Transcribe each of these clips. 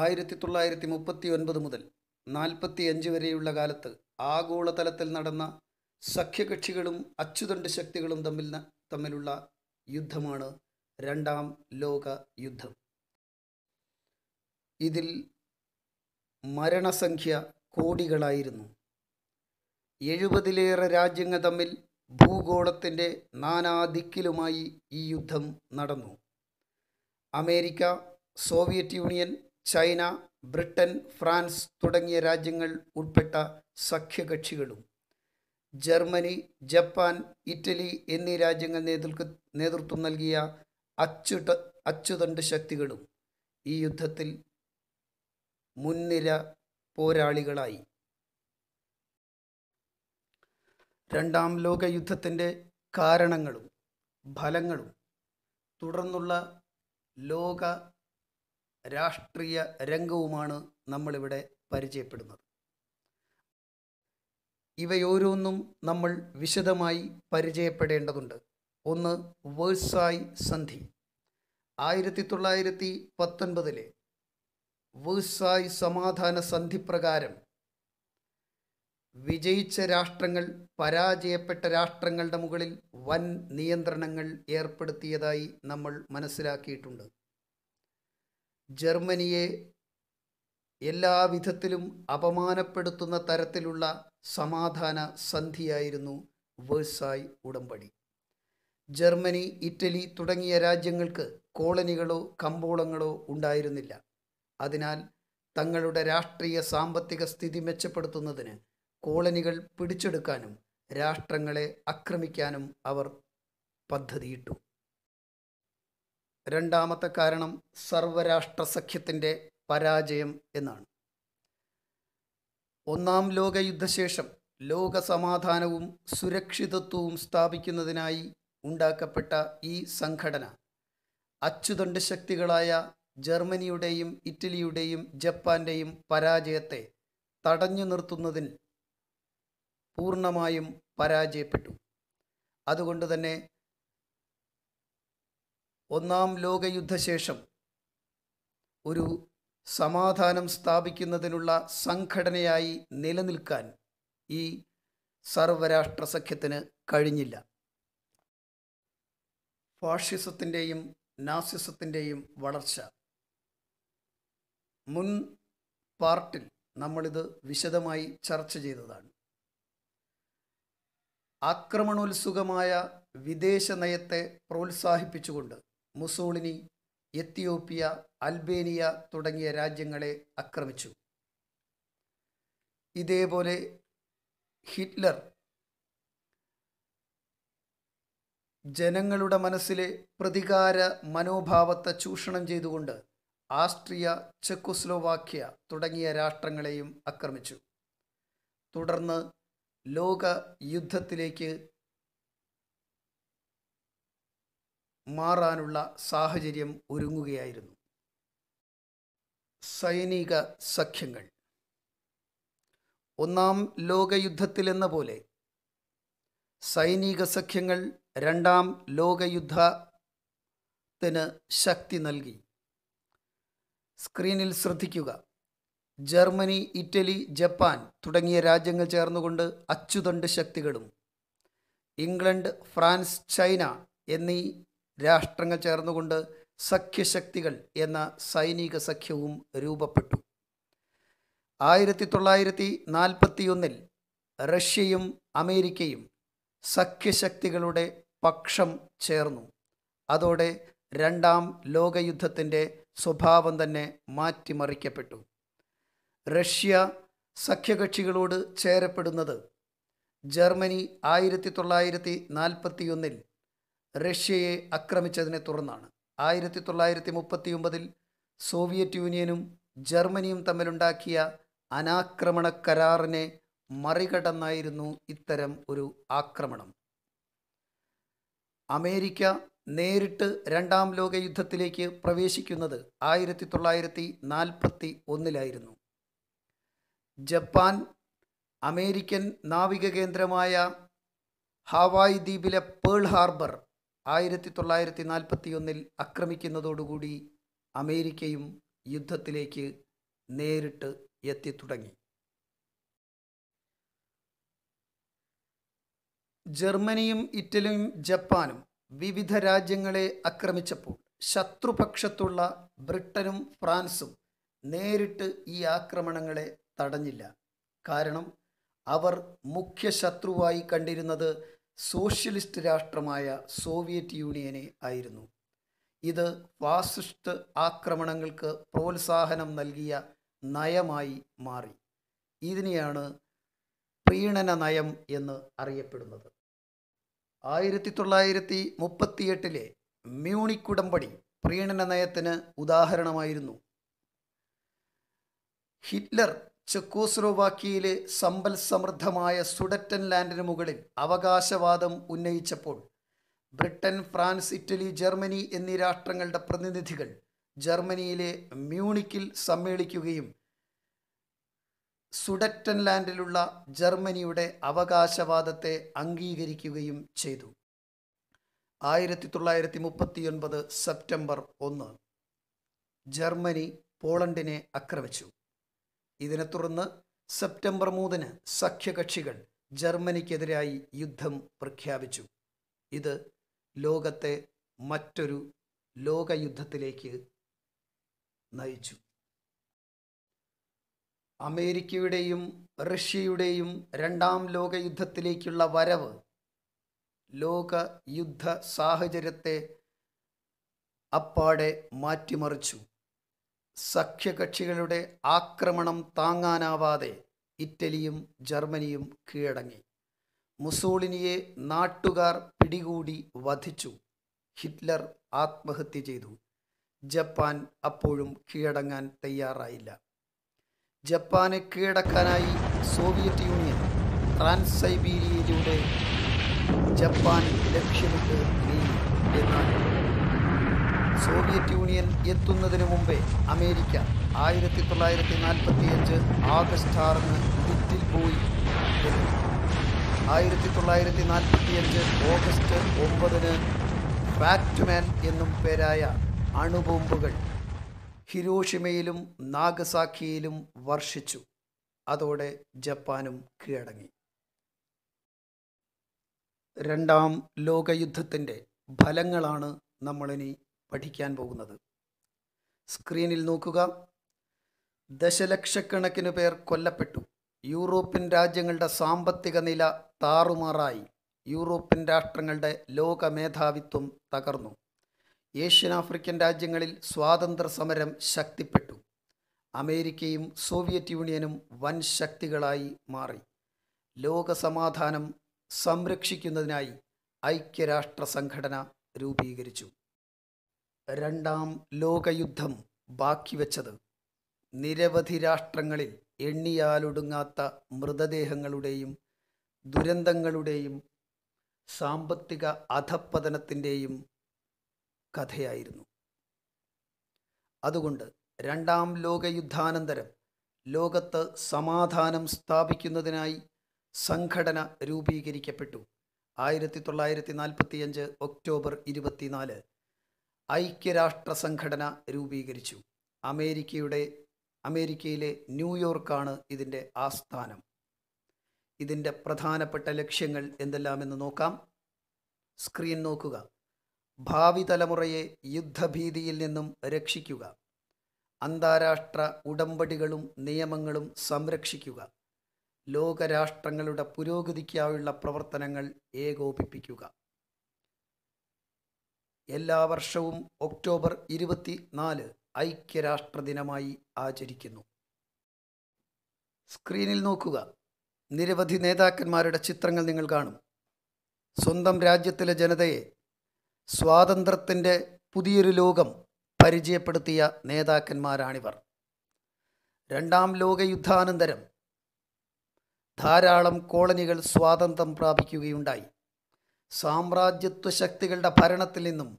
ആയിരത്തി തൊള്ളായിരത്തി മുപ്പത്തി ഒൻപത് മുതൽ നാൽപ്പത്തി അഞ്ച് വരെയുള്ള കാലത്ത് ആഗോളതലത്തിൽ നടന്ന സഖ്യകക്ഷികളും അച്ചുതണ്ട് ശക്തികളും തമ്മിൽ തമ്മിലുള്ള യുദ്ധമാണ് രണ്ടാം ലോക യുദ്ധം ഇതിൽ മരണസംഖ്യ കോടികളായിരുന്നു എഴുപതിലേറെ രാജ്യങ്ങൾ തമ്മിൽ ഭൂഗോളത്തിൻ്റെ നാനാദിക്കിലുമായി ഈ യുദ്ധം നടന്നു America Soviet Union China Britain France തുടങ്ങിയ രാജ്യങ്ങൾ ഉൾപ്പെട്ട സഖ്യകക്ഷികളും ജർമ്മനി ജപ്പാൻ ഇറ്റലി എന്നീ രാജ്യങ്ങൾ നേതൃത്വ നേതൃത്വം നൽകിയ അച്ചുത അച്ചുതണ്ട് ശക്തികളും ഈ യുദ്ധത്തിൽ മുൻനിര പോരാളികളായി രണ്ടാം ലോക യുദ്ധത്തിൻ്റെ കാരണങ്ങളും ഫലങ്ങളും തുടർന്നുള്ള ലോക രാഷ്ട്രീയ രംഗവുമാണ് നമ്മളിവിടെ പരിചയപ്പെടുന്നത് ഇവയോരോന്നും നമ്മൾ വിശദമായി പരിചയപ്പെടേണ്ടതുണ്ട് ഒന്ന് വേഴ്സായ് സന്ധി ആയിരത്തി തൊള്ളായിരത്തി പത്തൊൻപതിലെ വേഴ്സായ് സമാധാന സന്ധി പ്രകാരം വിജയിച്ച രാഷ്ട്രങ്ങൾ പരാജയപ്പെട്ട രാഷ്ട്രങ്ങളുടെ മുകളിൽ വൻ നിയന്ത്രണങ്ങൾ ഏർപ്പെടുത്തിയതായി നമ്മൾ മനസ്സിലാക്കിയിട്ടുണ്ട് ജർമ്മനിയെ എല്ലാ വിധത്തിലും അപമാനപ്പെടുത്തുന്ന തരത്തിലുള്ള സമാധാന സന്ധിയായിരുന്നു വേഴ്സായ് ഉടമ്പടി ജർമ്മനി ഇറ്റലി തുടങ്ങിയ രാജ്യങ്ങൾക്ക് കോളനികളോ കമ്പോളങ്ങളോ ഉണ്ടായിരുന്നില്ല അതിനാൽ തങ്ങളുടെ രാഷ്ട്രീയ സാമ്പത്തിക സ്ഥിതി മെച്ചപ്പെടുത്തുന്നതിന് കോളനികൾ പിടിച്ചെടുക്കാനും രാഷ്ട്രങ്ങളെ ആക്രമിക്കാനും അവർ പദ്ധതിയിട്ടു രണ്ടാമത്തെ കാരണം സർവരാഷ്ട്ര സഖ്യത്തിൻ്റെ പരാജയം എന്നാണ് ഒന്നാം ലോക യുദ്ധശേഷം ലോക സമാധാനവും സുരക്ഷിതത്വവും സ്ഥാപിക്കുന്നതിനായി ഉണ്ടാക്കപ്പെട്ട ഈ സംഘടന അച്ചുതണ്ട് ശക്തികളായ ജർമ്മനിയുടെയും ഇറ്റലിയുടെയും ജപ്പാന്റെയും പരാജയത്തെ തടഞ്ഞു നിർത്തുന്നതിൽ പൂർണ്ണമായും പരാജയപ്പെട്ടു അതുകൊണ്ട് തന്നെ ഒന്നാം ലോകയുദ്ധശേഷം ഒരു സമാധാനം സ്ഥാപിക്കുന്നതിനുള്ള സംഘടനയായി നിലനിൽക്കാൻ ഈ സർവരാഷ്ട്ര സഖ്യത്തിന് കഴിഞ്ഞില്ല ഫാഷിസത്തിൻ്റെയും നാസിസത്തിൻ്റെയും വളർച്ച മുൻ പാർട്ടിൽ നമ്മളിത് വിശദമായി ചർച്ച ചെയ്തതാണ് ആക്രമണോത്സുകമായ വിദേശ നയത്തെ പ്രോത്സാഹിപ്പിച്ചുകൊണ്ട് മുസോളിനി എത്തിയോപ്യ അൽബേനിയ തുടങ്ങിയ രാജ്യങ്ങളെ ആക്രമിച്ചു ഇതേപോലെ ഹിറ്റ്ലർ ജനങ്ങളുടെ മനസ്സിലെ പ്രതികാര മനോഭാവത്തെ ചൂഷണം ചെയ്തുകൊണ്ട് ആസ്ട്രിയ ചെക്കോസ്ലോവാക്യ തുടങ്ങിയ രാഷ്ട്രങ്ങളെയും ആക്രമിച്ചു തുടർന്ന് ലോക യുദ്ധത്തിലേക്ക് മാറാനുള്ള സാഹചര്യം ഒരുങ്ങുകയായിരുന്നു സൈനിക സഖ്യങ്ങൾ ഒന്നാം ലോകയുദ്ധത്തിലെന്ന പോലെ സൈനിക സഖ്യങ്ങൾ രണ്ടാം ലോകയുദ്ധത്തിന് ശക്തി നൽകി സ്ക്രീനിൽ ശ്രദ്ധിക്കുക ജർമ്മനി ഇറ്റലി ജപ്പാൻ തുടങ്ങിയ രാജ്യങ്ങൾ ചേർന്നുകൊണ്ട് അച്ചുതണ്ട് ശക്തികളും ഇംഗ്ലണ്ട് ഫ്രാൻസ് ചൈന എന്നീ രാഷ്ട്രങ്ങൾ ചേർന്നുകൊണ്ട് സഖ്യശക്തികൾ എന്ന സൈനിക സഖ്യവും രൂപപ്പെട്ടു ആയിരത്തി തൊള്ളായിരത്തി ഒന്നിൽ റഷ്യയും അമേരിക്കയും സഖ്യശക്തികളുടെ പക്ഷം ചേർന്നു അതോടെ രണ്ടാം ലോകയുദ്ധത്തിൻ്റെ സ്വഭാവം തന്നെ മാറ്റിമറിക്കപ്പെട്ടു റഷ്യ സഖ്യകക്ഷികളോട് ചേരപ്പെടുന്നത് ജർമ്മനി ആയിരത്തി തൊള്ളായിരത്തി നാൽപ്പത്തിയൊന്നിൽ റഷ്യയെ ആക്രമിച്ചതിനെ തുടർന്നാണ് ആയിരത്തി തൊള്ളായിരത്തി മുപ്പത്തി ഒമ്പതിൽ സോവിയറ്റ് യൂണിയനും ജർമ്മനിയും തമ്മിലുണ്ടാക്കിയ അനാക്രമണ കരാറിനെ മറികടന്നായിരുന്നു ഇത്തരം ഒരു ആക്രമണം അമേരിക്ക നേരിട്ട് രണ്ടാം ലോക യുദ്ധത്തിലേക്ക് പ്രവേശിക്കുന്നത് ആയിരത്തി തൊള്ളായിരത്തി നാൽപ്പത്തി ഒന്നിലായിരുന്നു ജപ്പാൻ അമേരിക്കൻ നാവിക കേന്ദ്രമായ ഹവായ് ദ്വീപിലെ പേൾ ഹാർബർ ആയിരത്തി തൊള്ളായിരത്തി നാൽപ്പത്തി ഒന്നിൽ ആക്രമിക്കുന്നതോടുകൂടി അമേരിക്കയും യുദ്ധത്തിലേക്ക് നേരിട്ട് എത്തിത്തുടങ്ങി ജർമ്മനിയും ഇറ്റലിയും ജപ്പാനും വിവിധ രാജ്യങ്ങളെ ആക്രമിച്ചപ്പോൾ ശത്രുപക്ഷത്തുള്ള ബ്രിട്ടനും ഫ്രാൻസും നേരിട്ട് ഈ ആക്രമണങ്ങളെ തടഞ്ഞില്ല കാരണം അവർ മുഖ്യ ശത്രുവായി കണ്ടിരുന്നത് സോഷ്യലിസ്റ്റ് രാഷ്ട്രമായ സോവിയറ്റ് യൂണിയനെ ആയിരുന്നു ഇത് ഫാസിസ്റ്റ് ആക്രമണങ്ങൾക്ക് പ്രോത്സാഹനം നൽകിയ നയമായി മാറി ഇതിനെയാണ് പ്രീണന നയം എന്ന് അറിയപ്പെടുന്നത് ആയിരത്തി തൊള്ളായിരത്തി മുപ്പത്തിയെട്ടിലെ മ്യൂണിക് പ്രീണന നയത്തിന് ഉദാഹരണമായിരുന്നു ഹിറ്റ്ലർ ചെക്കോസ്ലോവാക്കിയയിലെ സമ്പൽ സമൃദ്ധമായ സുഡറ്റൻ ലാൻഡിന് മുകളിൽ അവകാശവാദം ഉന്നയിച്ചപ്പോൾ ബ്രിട്ടൻ ഫ്രാൻസ് ഇറ്റലി ജർമ്മനി എന്നീ രാഷ്ട്രങ്ങളുടെ പ്രതിനിധികൾ ജർമ്മനിയിലെ മ്യൂണിക്കിൽ സമ്മേളിക്കുകയും സുഡറ്റൻ ലാൻഡിലുള്ള ജർമ്മനിയുടെ അവകാശവാദത്തെ അംഗീകരിക്കുകയും ചെയ്തു ആയിരത്തി തൊള്ളായിരത്തി മുപ്പത്തിയൊൻപത് സെപ്റ്റംബർ ഒന്ന് ജർമ്മനി പോളണ്ടിനെ ആക്രമിച്ചു ഇതിനെ തുടർന്ന് സെപ്റ്റംബർ മൂന്നിന് സഖ്യകക്ഷികൾ ജർമ്മനിക്കെതിരായി യുദ്ധം പ്രഖ്യാപിച്ചു ഇത് ലോകത്തെ മറ്റൊരു ലോകയുദ്ധത്തിലേക്ക് നയിച്ചു അമേരിക്കയുടെയും റഷ്യയുടെയും രണ്ടാം ലോകയുദ്ധത്തിലേക്കുള്ള വരവ് ലോക യുദ്ധ സാഹചര്യത്തെ അപ്പാടെ മാറ്റിമറിച്ചു സഖ്യകക്ഷികളുടെ ആക്രമണം താങ്ങാനാവാതെ ഇറ്റലിയും ജർമ്മനിയും കീഴടങ്ങി മുസോളിനിയെ നാട്ടുകാർ പിടികൂടി വധിച്ചു ഹിറ്റ്ലർ ആത്മഹത്യ ചെയ്തു ജപ്പാൻ അപ്പോഴും കീഴടങ്ങാൻ തയ്യാറായില്ല ജപ്പാനെ കീഴടക്കാനായി സോവിയറ്റ് യൂണിയൻ ട്രാൻസ് ജപ്പാൻ ലക്ഷ്യമിട്ട് നീങ്ങി എന്നാണ് സോവിയറ്റ് യൂണിയൻ എത്തുന്നതിനു മുമ്പേ അമേരിക്ക ആയിരത്തി തൊള്ളായിരത്തി നാൽപ്പത്തി അഞ്ച് ആഗസ്റ്റ് ആറിന് ലിറ്റിൽ ബോയ് ആയിരത്തി തൊള്ളായിരത്തി നാൽപ്പത്തി അഞ്ച് ഓഗസ്റ്റ് ഒമ്പതിന് ഫാക്ട്മാൻ എന്നും പേരായ അണുബോംബുകൾ ഹിരോഷിമയിലും നാഗസാക്കിയിലും വർഷിച്ചു അതോടെ ജപ്പാനും കീഴടങ്ങി രണ്ടാം ലോകയുദ്ധത്തിൻ്റെ ഫലങ്ങളാണ് നമ്മളിനി പഠിക്കാൻ പോകുന്നത് സ്ക്രീനിൽ നോക്കുക ദശലക്ഷക്കണക്കിന് പേർ കൊല്ലപ്പെട്ടു യൂറോപ്യൻ രാജ്യങ്ങളുടെ സാമ്പത്തിക നില താറുമാറായി യൂറോപ്യൻ രാഷ്ട്രങ്ങളുടെ ലോക മേധാവിത്വം തകർന്നു ഏഷ്യൻ ആഫ്രിക്കൻ രാജ്യങ്ങളിൽ സ്വാതന്ത്ര്യ സമരം ശക്തിപ്പെട്ടു അമേരിക്കയും സോവിയറ്റ് യൂണിയനും വൻ ശക്തികളായി മാറി ലോക സമാധാനം സംരക്ഷിക്കുന്നതിനായി ഐക്യരാഷ്ട്ര സംഘടന രൂപീകരിച്ചു രണ്ടാം ലോകയുദ്ധം ബാക്കി ബാക്കിവെച്ചത് നിരവധി രാഷ്ട്രങ്ങളിൽ എണ്ണിയാലൊടുങ്ങാത്ത മൃതദേഹങ്ങളുടെയും ദുരന്തങ്ങളുടെയും സാമ്പത്തിക അധപ്പതനത്തിൻ്റെയും കഥയായിരുന്നു അതുകൊണ്ട് രണ്ടാം ലോകയുദ്ധാനന്തരം ലോകത്ത് സമാധാനം സ്ഥാപിക്കുന്നതിനായി സംഘടന രൂപീകരിക്കപ്പെട്ടു ആയിരത്തി തൊള്ളായിരത്തി നാൽപ്പത്തിയഞ്ച് ഒക്ടോബർ ഇരുപത്തിനാല് ഐക്യരാഷ്ട്ര സംഘടന രൂപീകരിച്ചു അമേരിക്കയുടെ അമേരിക്കയിലെ ന്യൂയോർക്കാണ് ഇതിൻ്റെ ആസ്ഥാനം ഇതിൻ്റെ പ്രധാനപ്പെട്ട ലക്ഷ്യങ്ങൾ എന്തെല്ലാമെന്ന് നോക്കാം സ്ക്രീൻ നോക്കുക ഭാവി തലമുറയെ യുദ്ധഭീതിയിൽ നിന്നും രക്ഷിക്കുക അന്താരാഷ്ട്ര ഉടമ്പടികളും നിയമങ്ങളും സംരക്ഷിക്കുക ലോകരാഷ്ട്രങ്ങളുടെ പുരോഗതിക്കായുള്ള പ്രവർത്തനങ്ങൾ ഏകോപിപ്പിക്കുക എല്ലാ വർഷവും ഒക്ടോബർ ഇരുപത്തി നാല് ഐക്യരാഷ്ട്രദിനമായി ആചരിക്കുന്നു സ്ക്രീനിൽ നോക്കുക നിരവധി നേതാക്കന്മാരുടെ ചിത്രങ്ങൾ നിങ്ങൾ കാണും സ്വന്തം രാജ്യത്തിലെ ജനതയെ സ്വാതന്ത്ര്യത്തിൻ്റെ പുതിയൊരു ലോകം പരിചയപ്പെടുത്തിയ നേതാക്കന്മാരാണിവർ രണ്ടാം ലോകയുദ്ധാനന്തരം ധാരാളം കോളനികൾ സ്വാതന്ത്ര്യം പ്രാപിക്കുകയുണ്ടായി സാമ്രാജ്യത്വ ശക്തികളുടെ ഭരണത്തിൽ നിന്നും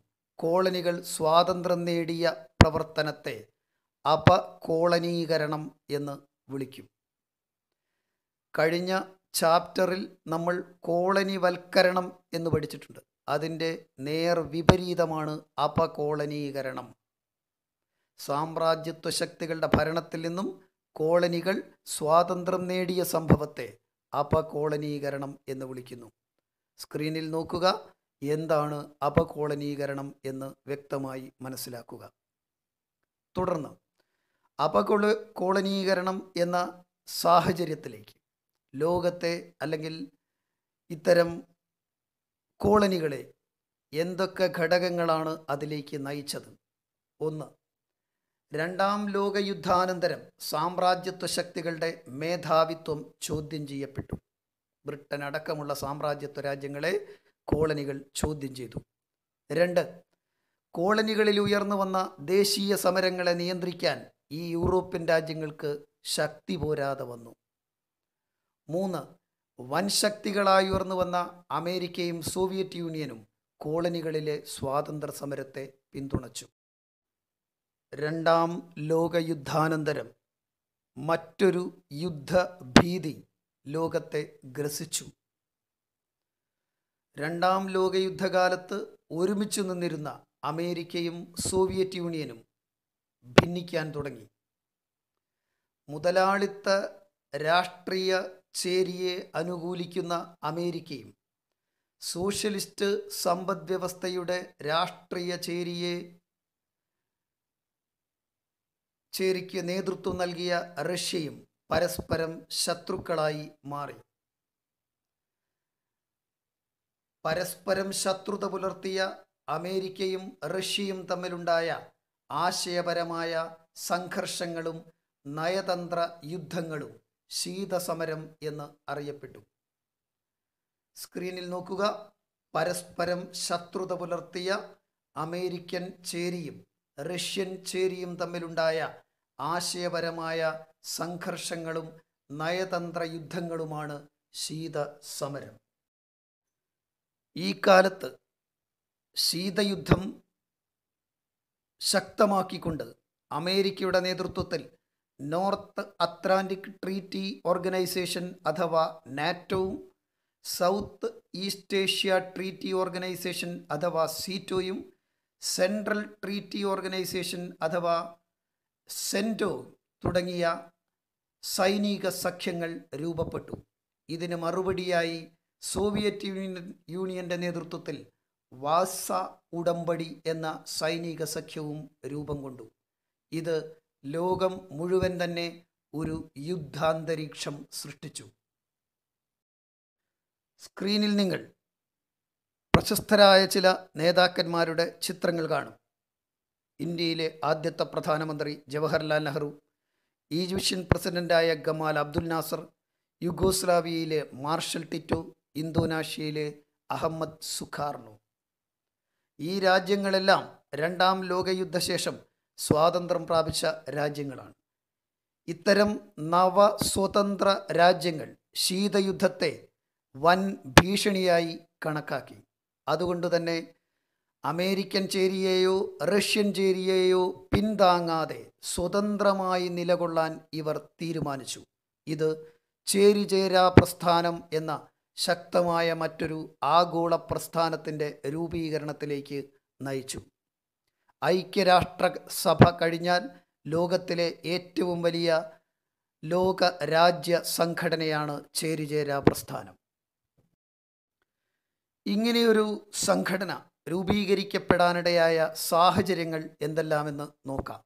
കോളനികൾ സ്വാതന്ത്ര്യം നേടിയ പ്രവർത്തനത്തെ അപകോളനീകരണം എന്ന് വിളിക്കും കഴിഞ്ഞ ചാപ്റ്ററിൽ നമ്മൾ കോളനിവൽക്കരണം എന്ന് പഠിച്ചിട്ടുണ്ട് അതിൻ്റെ നേർ വിപരീതമാണ് അപകോളനീകരണം സാമ്രാജ്യത്വ ശക്തികളുടെ ഭരണത്തിൽ നിന്നും കോളനികൾ സ്വാതന്ത്ര്യം നേടിയ സംഭവത്തെ അപകോളനീകരണം എന്ന് വിളിക്കുന്നു സ്ക്രീനിൽ നോക്കുക എന്താണ് അപകോളനീകരണം എന്ന് വ്യക്തമായി മനസ്സിലാക്കുക തുടർന്ന് അപകോള കോളനീകരണം എന്ന സാഹചര്യത്തിലേക്ക് ലോകത്തെ അല്ലെങ്കിൽ ഇത്തരം കോളനികളെ എന്തൊക്കെ ഘടകങ്ങളാണ് അതിലേക്ക് നയിച്ചത് ഒന്ന് രണ്ടാം ലോകയുദ്ധാനന്തരം സാമ്രാജ്യത്വ ശക്തികളുടെ മേധാവിത്വം ചോദ്യം ചെയ്യപ്പെട്ടു ബ്രിട്ടൻ അടക്കമുള്ള സാമ്രാജ്യത്വ രാജ്യങ്ങളെ കോളനികൾ ചോദ്യം ചെയ്തു രണ്ട് കോളനികളിൽ ഉയർന്നു വന്ന ദേശീയ സമരങ്ങളെ നിയന്ത്രിക്കാൻ ഈ യൂറോപ്യൻ രാജ്യങ്ങൾക്ക് ശക്തി പോരാതെ വന്നു മൂന്ന് വൻശക്തികളായി ഉയർന്നു വന്ന അമേരിക്കയും സോവിയറ്റ് യൂണിയനും കോളനികളിലെ സ്വാതന്ത്ര്യ സമരത്തെ പിന്തുണച്ചു രണ്ടാം ലോകയുദ്ധാനന്തരം മറ്റൊരു യുദ്ധഭീതി ലോകത്തെ ഗ്രസിച്ചു രണ്ടാം ലോകയുദ്ധകാലത്ത് ഒരുമിച്ചു നിന്നിരുന്ന അമേരിക്കയും സോവിയറ്റ് യൂണിയനും ഭിന്നിക്കാൻ തുടങ്ങി മുതലാളിത്ത രാഷ്ട്രീയ ചേരിയെ അനുകൂലിക്കുന്ന അമേരിക്കയും സോഷ്യലിസ്റ്റ് സമ്പദ്വ്യവസ്ഥയുടെ രാഷ്ട്രീയ ചേരിയെ ചേരിക്ക് നേതൃത്വം നൽകിയ റഷ്യയും പരസ്പരം ശത്രുക്കളായി മാറി പരസ്പരം ശത്രുത പുലർത്തിയ അമേരിക്കയും റഷ്യയും തമ്മിലുണ്ടായ ആശയപരമായ സംഘർഷങ്ങളും നയതന്ത്ര യുദ്ധങ്ങളും ശീതസമരം എന്ന് അറിയപ്പെട്ടു സ്ക്രീനിൽ നോക്കുക പരസ്പരം ശത്രുത പുലർത്തിയ അമേരിക്കൻ ചേരിയും റഷ്യൻ ചേരിയും തമ്മിലുണ്ടായ ആശയപരമായ സംഘർഷങ്ങളും നയതന്ത്ര യുദ്ധങ്ങളുമാണ് ശീത സമരം ഈ കാലത്ത് ശീതയുദ്ധം ശക്തമാക്കിക്കൊണ്ട് അമേരിക്കയുടെ നേതൃത്വത്തിൽ നോർത്ത് അത്ലാന്റിക് ട്രീറ്റി ഓർഗനൈസേഷൻ അഥവാ നാറ്റോവും South East Asia treaty organisation അഥവാ സീറ്റോയും സെൻട്രൽ ട്രീറ്റി ഓർഗനൈസേഷൻ അഥവാ സെൻറ്റോയും തുടങ്ങിയ സൈനിക സഖ്യങ്ങൾ രൂപപ്പെട്ടു ഇതിന് മറുപടിയായി സോവിയറ്റ് യൂണിയൻ യൂണിയൻ്റെ നേതൃത്വത്തിൽ വാസ ഉടമ്പടി എന്ന സൈനിക സഖ്യവും രൂപം കൊണ്ടു ഇത് ലോകം മുഴുവൻ തന്നെ ഒരു യുദ്ധാന്തരീക്ഷം സൃഷ്ടിച്ചു സ്ക്രീനിൽ നിങ്ങൾ പ്രശസ്തരായ ചില നേതാക്കന്മാരുടെ ചിത്രങ്ങൾ കാണും ഇന്ത്യയിലെ ആദ്യത്തെ പ്രധാനമന്ത്രി ജവഹർലാൽ നെഹ്റു ഈജിപ്ഷ്യൻ പ്രസിഡൻ്റായ ഗമാൽ അബ്ദുൽ നാസർ യുഗോസ്ലാവിയയിലെ മാർഷൽ ടിറ്റു ഇന്തോനാഷ്യയിലെ അഹമ്മദ് സുഖാർണു ഈ രാജ്യങ്ങളെല്ലാം രണ്ടാം ലോകയുദ്ധശേഷം സ്വാതന്ത്ര്യം പ്രാപിച്ച രാജ്യങ്ങളാണ് ഇത്തരം നവ സ്വതന്ത്ര രാജ്യങ്ങൾ ശീതയുദ്ധത്തെ വൻ ഭീഷണിയായി കണക്കാക്കി അതുകൊണ്ട് തന്നെ അമേരിക്കൻ ചേരിയെയോ റഷ്യൻ ചേരിയെയോ പിന്താങ്ങാതെ സ്വതന്ത്രമായി നിലകൊള്ളാൻ ഇവർ തീരുമാനിച്ചു ഇത് ചേരി ചേരാ പ്രസ്ഥാനം എന്ന ശക്തമായ മറ്റൊരു ആഗോള പ്രസ്ഥാനത്തിൻ്റെ രൂപീകരണത്തിലേക്ക് നയിച്ചു ഐക്യരാഷ്ട്ര സഭ കഴിഞ്ഞാൽ ലോകത്തിലെ ഏറ്റവും വലിയ ലോക രാജ്യ സംഘടനയാണ് ചേരിചേരാ പ്രസ്ഥാനം ഇങ്ങനെയൊരു സംഘടന രൂപീകരിക്കപ്പെടാനിടയായ സാഹചര്യങ്ങൾ എന്തെല്ലാമെന്ന് നോക്കാം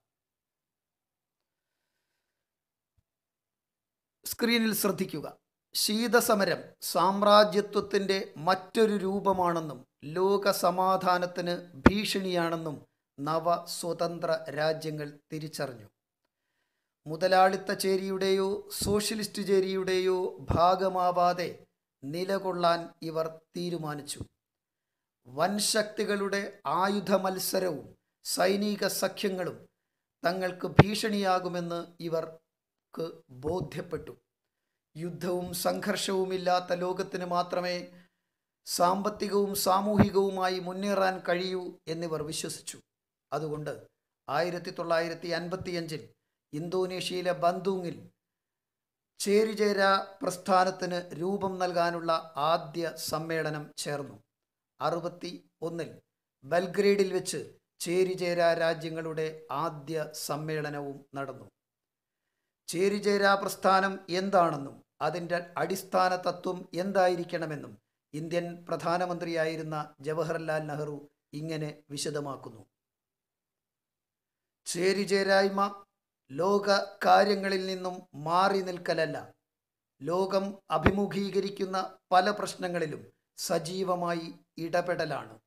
സ്ക്രീനിൽ ശ്രദ്ധിക്കുക ശീതസമരം സാമ്രാജ്യത്വത്തിൻ്റെ മറ്റൊരു രൂപമാണെന്നും ലോക സമാധാനത്തിന് ഭീഷണിയാണെന്നും നവ സ്വതന്ത്ര രാജ്യങ്ങൾ തിരിച്ചറിഞ്ഞു മുതലാളിത്ത ചേരിയുടെയോ സോഷ്യലിസ്റ്റ് ചേരിയുടെയോ ഭാഗമാവാതെ നിലകൊള്ളാൻ ഇവർ തീരുമാനിച്ചു വൻശക്തികളുടെ ആയുധ മത്സരവും സൈനിക സഖ്യങ്ങളും തങ്ങൾക്ക് ഭീഷണിയാകുമെന്ന് ഇവർക്ക് ബോധ്യപ്പെട്ടു യുദ്ധവും സംഘർഷവുമില്ലാത്ത ലോകത്തിന് മാത്രമേ സാമ്പത്തികവും സാമൂഹികവുമായി മുന്നേറാൻ കഴിയൂ എന്നിവർ വിശ്വസിച്ചു അതുകൊണ്ട് ആയിരത്തി തൊള്ളായിരത്തി അൻപത്തിയഞ്ചിൽ ഇന്തോനേഷ്യയിലെ ബന്ദൂങ്ങിൽ ചേരിചേരാ പ്രസ്ഥാനത്തിന് രൂപം നൽകാനുള്ള ആദ്യ സമ്മേളനം ചേർന്നു അറുപത്തി ഒന്നിൽ ബൽഗ്രേഡിൽ വെച്ച് ചേരിചേര രാജ്യങ്ങളുടെ ആദ്യ സമ്മേളനവും നടന്നു ചേരിചേര പ്രസ്ഥാനം എന്താണെന്നും അതിൻ്റെ അടിസ്ഥാന തത്വം എന്തായിരിക്കണമെന്നും ഇന്ത്യൻ പ്രധാനമന്ത്രിയായിരുന്ന ജവഹർലാൽ നെഹ്റു ഇങ്ങനെ വിശദമാക്കുന്നു ചേരിചേരായ്മ ലോക കാര്യങ്ങളിൽ നിന്നും മാറി നിൽക്കലല്ല ലോകം അഭിമുഖീകരിക്കുന്ന പല പ്രശ്നങ്ങളിലും സജീവമായി ഇടപെടലാണ്